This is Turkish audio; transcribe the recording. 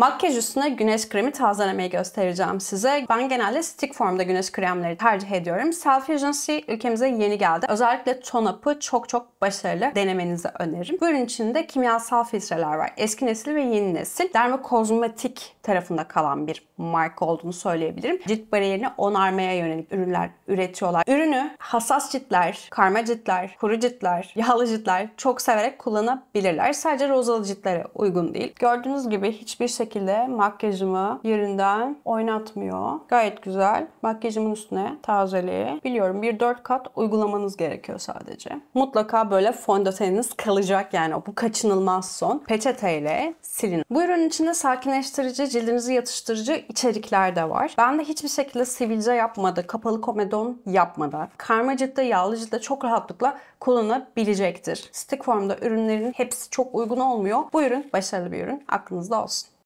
Makyaj üstüne güneş kremi tazelemeyi göstereceğim size. Ben genelde stick formda güneş kremleri tercih ediyorum. Self Agency ülkemize yeni geldi. Özellikle ton up'ı çok çok başarılı. Denemenizi öneririm. Bu ürün içinde kimyasal filtreler var. Eski nesil ve yeni nesil. Dermokozmetik tarafında kalan bir marka olduğunu söyleyebilirim. Cilt bariyerini onarmaya yönelik ürünler üretiyorlar. Ürünü hassas ciltler, karma ciltler, kuru ciltler, yağlı ciltler çok severek kullanabilirler. Sadece rozalı ciltlere uygun değil. Gördüğünüz gibi hiçbir şekilde makyajımı yerinden oynatmıyor. Gayet güzel. Makyajımın üstüne tazeliği. Biliyorum bir dört kat uygulamanız gerekiyor sadece. Mutlaka böyle fondöteniniz kalacak yani. Bu kaçınılmaz son. Peçeteyle silin. Bu ürünün içinde sakinleştirici cildinizi yatıştırıcı içerikler de var. Ben de hiçbir şekilde sivilce yapmadı, kapalı komedon yapmadı. Karma ciltte, yağlı ciltte çok rahatlıkla kullanabilecektir. Stick formda ürünlerin hepsi çok uygun olmuyor. Bu ürün başarılı bir ürün. Aklınızda olsun.